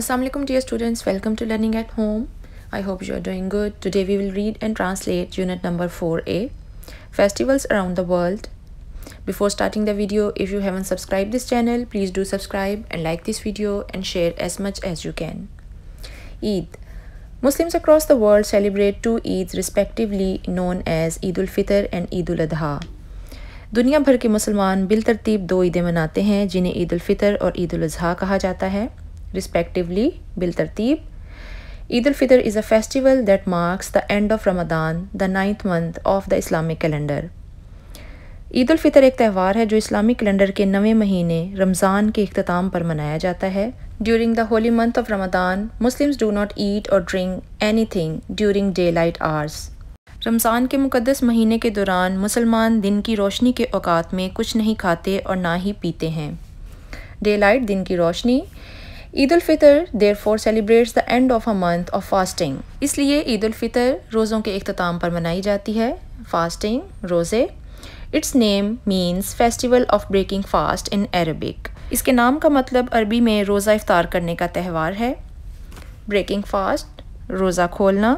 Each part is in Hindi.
Assalamualaikum dear students welcome to learning at home I hope you are doing good today we will read and translate unit number 4a festivals around the world before starting the video if you haven't subscribed this channel please do subscribe and like this video and share as much as you can Eid Muslims across the world celebrate two Eids respectively known as Eid al-Fitr and Eid al-Adha दुनिया भर के मुसलमान बिल तरतीब दो ईदें मनाते हैं जिन्हें ईद उल फितर और ईद उल अजहा कहा जाता है respectively, Bil Tartib. Eid al Fitr is a festival that marks the end of Ramadan, the ninth month of the Islamic calendar. Eid al Fitr ek tehwar hai jo Islamic calendar ke महीने mahine Ramzan ke ikhtitam par manaya jata hai During the holy month of Ramadan Muslims do not eat or drink anything during daylight hours Ramzan के मुकदस महीने के दौरान मुसलमान दिन की रोशनी के औकात में कुछ नहीं खाते और ना ही पीते हैं डे लाइट दिन की रोशनी Eid ul Fitr therefore celebrates the end of a month of fasting इसलिए ईद उल फितर रोज़ों के अख्ताम पर मनाई जाती है फास्टिंग रोज़े its name means festival of breaking fast in Arabic इसके नाम का मतलब अरबी में रोज़ा इफ्तार करने का त्यौहार है ब्रेकिंग फास्ट रोज़ा खोलना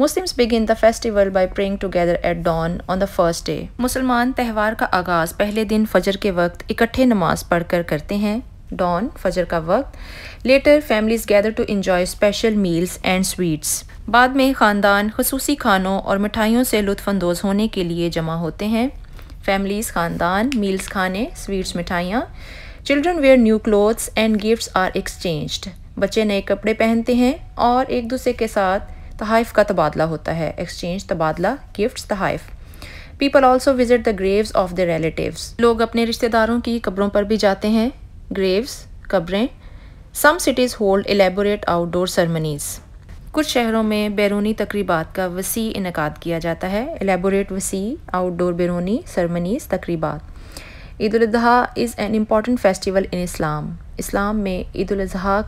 Muslims begin the festival by praying together at dawn on the first day मुसलमान त्यौहार का आगाज़ पहले दिन फजर के वक्त इकट्ठे नमाज पढ़कर करते हैं डॉन फजर का वक्त later families gather to enjoy special meals and sweets बाद में ख़ानदान खसूसी खानों और मिठाइयों से लुफानंदोज़ होने के लिए जमा होते हैं फैमिलीज़ ख़ानदान मील्स खाने स्वीट्स मिठाइयाँ children wear new clothes and gift are exchange बच्चे नए कपड़े पहनते हैं और एक दूसरे के साथ तहाइफ का तबादला होता है एक्सचेंज तबादला गिफ्ट तहाइफ people also visit the graves of the relative लोग अपने रिश्तेदारों की कब्रों पर भी जाते हैं ग्रेव्स कब्रें some cities hold elaborate outdoor ceremonies कुछ शहरों में बैरूनी तकरीबा का वसी इनका किया जाता है एलेबोरेट वसी आउटडोर बैरूनी सरमनीज़ तकरीबा Eid is an important festival in Islam Islam में ईद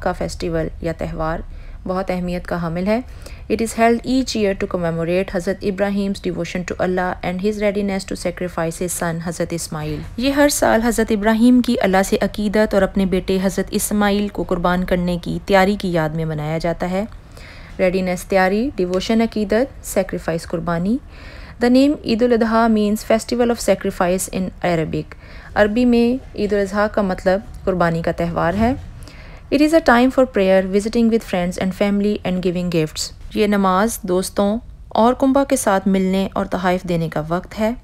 का फेस्टिवल या त्यौहार बहुत अहमियत का हामिल है it is held each year to commemorate Hazrat Ibrahim's devotion to Allah and his readiness to sacrifice his son Hazrat Ismail. ये हर साल हज़रत इब्राहिम की अल्लाह से अकीदत और अपने बेटे हज़रत इस्माइल को कुर्बान करने की तैयारी की याद में मनाया जाता है रेडीनेस तैयारी डिवोशन अकीदत सेक्रीफाइस कुर्बानी द नेम ईद अजी means festival of sacrifice in Arabic अरबी में ईद अजी का मतलब कुर्बानी का त्यौहार है it is a time for prayer visiting with friends and family and giving gifts ये नमाज दोस्तों और कुंबा के साथ मिलने और तहफ़ देने का वक्त है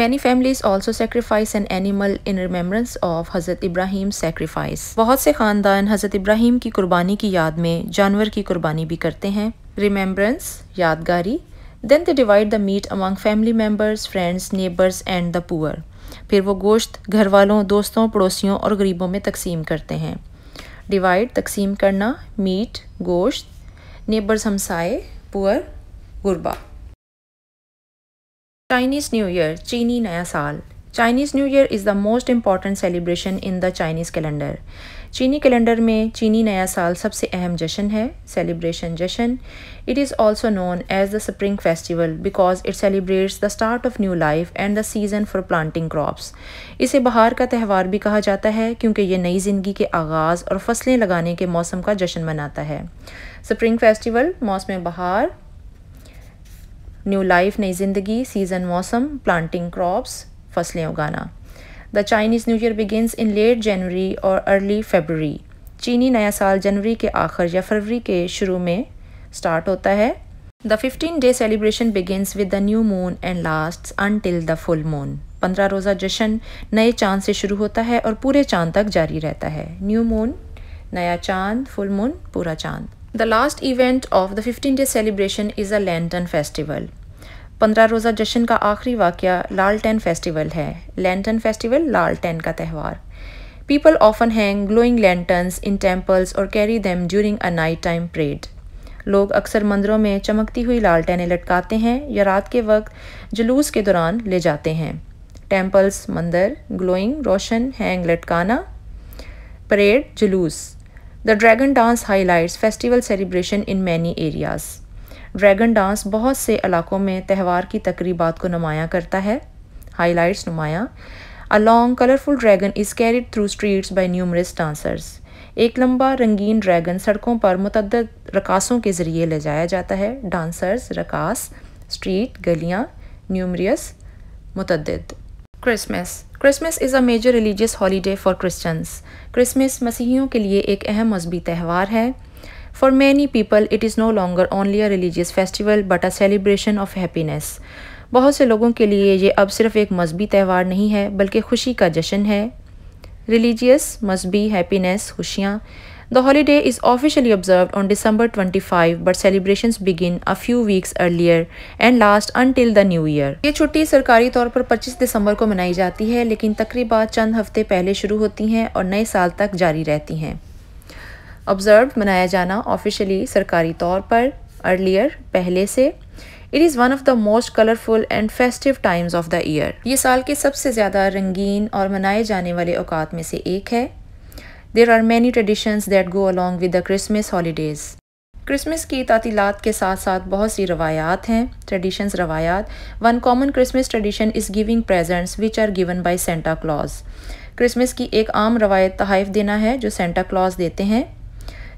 many families also sacrifice an animal in remembrance of Hazrat Ibrahim sacrifice बहुत से ख़ानदान हज़रत इब्राहिम की कुर्बानी की याद में जानवर की कुर्बानी भी करते हैं रिमेम्बरेंस यादगारी then they divide the meat among family members friends neighbours and the poor फिर वो गोश्त घर वालों दोस्तों पड़ोसियों और गरीबों में तकसीम करते हैं डिवाइड तकसीम करना मीट गोश्त नेबर्स हमसाए पुअर गुरबा चाइनीज़ न्यू ईयर चीनी नया साल Chinese new year is the most important celebration in the Chinese calendar चीनी कैलेंडर में चीनी नया साल सबसे अहम जश्न है सेलिब्रेशन जश्न it is also known as the spring festival because it celebrates the start of new life and the season for planting crops इसे बहार का त्यौहार भी कहा जाता है क्योंकि ये नई ज़िंदगी के आगाज़ और फसलें लगाने के मौसम का जश्न मनाता है स्प्रिंग फेस्टिवल मौसम बहार न्यू लाइफ नई ज़िंदगी सीज़न मौसम प्लांटिंग क्रॉप्स फसलें उगाना the Chinese new year begins in late January और अर्ली फेबररी चीनी नया साल जनवरी के आखिर या फरवरी के शुरू में स्टार्ट होता है the fifteen day celebration begins with the new moon and last until the full moon पंद्रह रोज़ा जश्न नए चांद से शुरू होता है और पूरे चांद तक जारी रहता है न्यू मून नया चांद फुल मून पूरा चांद the last event of the fifteen day celebration is a lantern festival पंद्रह रोज़ा जश्न का आखिरी वाक़ टेन फेस्टिवल है लैंटन फेस्टिवल लाल टेन का त्यौहार people often hang glowing lantern in temples और carry them during a night time parade लोग अक्सर मंदिरों में चमकती हुई लाल लालटेनें लटकाते हैं या रात के वक्त जुलूस के दौरान ले जाते हैं टेम्पल्स मंदिर ग्लोइंग रोशन हैंग लटकाना परेड जुलूस the dragon dance highlights festival celebration in many areas dragon dance बहुत से इलाकों में त्यौहार की तकरीबा को नुमाया करता है हाईलाइट्स नुमाया a long colourful dragon is carried through streets by numerous dancers एक लंबा रंगीन ड्रैगन सड़कों पर मतद रकासों के ज़रिए ले जाया जाता है डांसर्स रकास स्ट्रीट गलियाँ न्यूमरियस मतद Christmas Christmas is a major religious holiday for Christians Christmas मसीहियों के लिए एक अहम मजहबी त्यौहार है for many people it is no longer only a religious festival but a celebration of happiness. बहुत से लोगों के लिए ये अब सिर्फ एक मजहबी त्यौहार नहीं है बल्कि खुशी का जश्न है रिलीजियस मजहबी हैप्पीनेस खुशियाँ the holiday is officially observe on December twenty five but celebration begin a few weeks earlier and last until the new year ये छुट्टी सरकारी तौर पर पच्चीस दिसंबर को मनाई जाती है लेकिन तकरीबा चंद हफ्ते पहले शुरू होती हैं और नए साल तक जारी रहती हैं ऑब्ज़र्व मनाया जाना ऑफिशियली सरकारी तौर पर अर्लियर पहले से it is one of the most colourful and festive times of the year ये साल के सबसे ज़्यादा रंगीन और मनाए जाने वाले अवकात में से एक है there are many traditions that go along with the Christmas holidays Christmas की तातीलत के साथ साथ बहुत सी रवायात हैं ट्रेडिशंस रवायात one common Christmas tradition is giving presents which are given by Santa Claus Christmas की एक आम रवायत तहफ़ देना है जो सेंटा क्लॉज देते हैं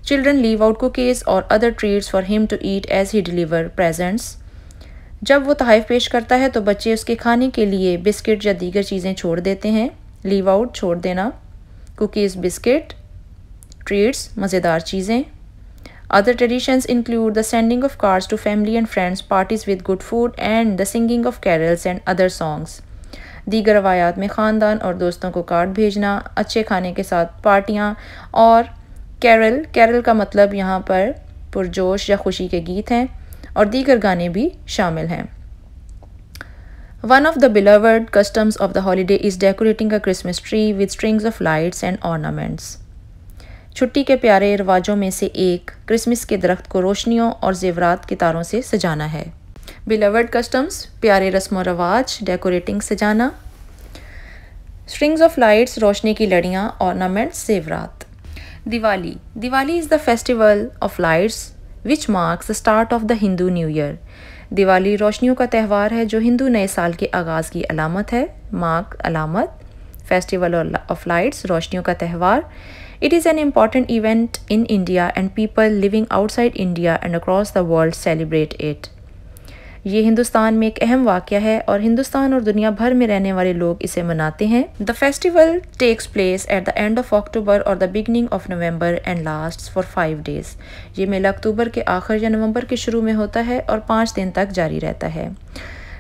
चिल्ड्रन लीव आउट कुकीज़ और other treats for him to eat as he deliver presents जब वो तहफ़ पेश करता है तो बच्चे उसके खाने के लिए बिस्किट या दीगर चीज़ें छोड़ देते हैं लीव आउट छोड़ देना कुकीज़ बिस्किट ट्रीट्स मज़ेदार चीज़ें other traditions include the sending of cards to family and friends parties with good food and the singing of carols and other songs दीगर रवायात में ख़ानदान और दोस्तों को कार्ड भेजना अच्छे खाने के साथ पार्टियाँ और कैरल कैरल का मतलब यहाँ पर पुरजोश या खुशी के गीत हैं और दीगर गाने भी शामिल हैं one of the beloved customs of the holiday is decorating a Christmas tree with strings of lights and ornaments छुट्टी के प्यारे रिवाजों में से एक क्रिसमस के दरख्त को रोशनियों और जेवरात के तारों से सजाना है बिलवर्ड कस्टम्स प्यारे रस्म व रवाज डेकोरेटिंग सजाना स्ट्रिंग्स ऑफ लाइट्स रोशनी की लड़ियाँ ऑर्नामेंट्स जेवरात Diwali. Diwali is the festival of lights which marks the start of the Hindu New Year. Diwali roshniyon ka tehwar hai jo Hindu naye saal ke aagaaz ki alamat hai mark alamat festival of lights roshniyon ka tehwar It is an important event in India and people living outside India and across the world celebrate it. ये हिंदुस्तान में एक अहम वाक़ है और हिंदुस्तान और दुनिया भर में रहने वाले लोग इसे मनाते हैं the festival takes place at the end of October और the beginning of November and last for five days ये मेला अक्टूबर के आखिर या नवंबर के शुरू में होता है और पाँच दिन तक जारी रहता है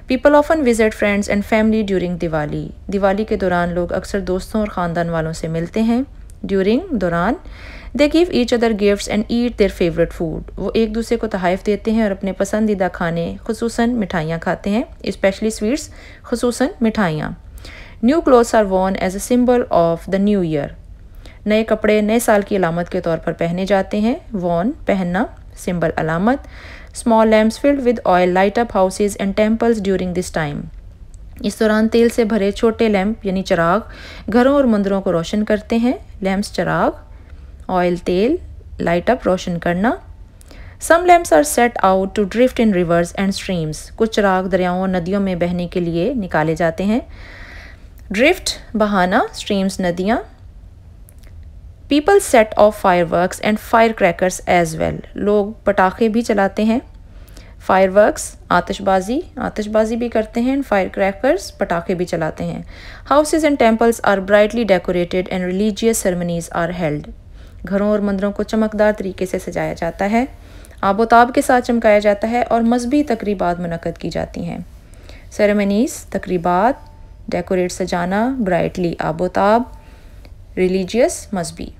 people often visit friends and family during Diwali Diwali के दौरान लोग अक्सर दोस्तों और ख़ानदान वालों से मिलते हैं ड्यूरिंग दौरान they give each other gift and eat their favourite food वो एक दूसरे को तहफ़ देते हैं और अपने पसंदीदा खाने खसूस मिठाइयाँ खाते हैं इस्पेशली स्वीट्स खसूस मिठाइयाँ new clothes are worn as a symbol of the new year नए कपड़े नए साल की अलामत के तौर पर पहने जाते हैं वॉन पहनना सिम्बल अलामत small lamp filled with oil light up houses and temples during this time इस दौरान तेल से भरे छोटे लैम्प यानी चराग घरों और मंदिरों को रोशन करते हैं लैंप्स चराग ऑयल तेल लाइट अप रोशन करना some lamps are set out to drift in rivers and streams कुछ चराग दरियाओं और नदियों में बहने के लिए निकाले जाते हैं ड्रिफ्ट बहाना स्ट्रीम्स नदियाँ people set off fireworks and firecrackers as well लोग पटाखे भी चलाते हैं फायर वर्कस आतिशबाजी आतिशबाजी भी करते हैं एंड फायर क्रैकर्स पटाखे भी चलाते हैं houses and temples are brightly decorated and religious ceremonies are held घरों और मंदिरों को चमकदार तरीके से सजाया जाता है आबोताब के साथ चमकाया जाता है और मजहबी तकरीबा मनकद की जाती हैं सेरेमनीस तकरीबात डेकोरेट सजाना ब्राइटली आबोताब रिलीजियस मजहबी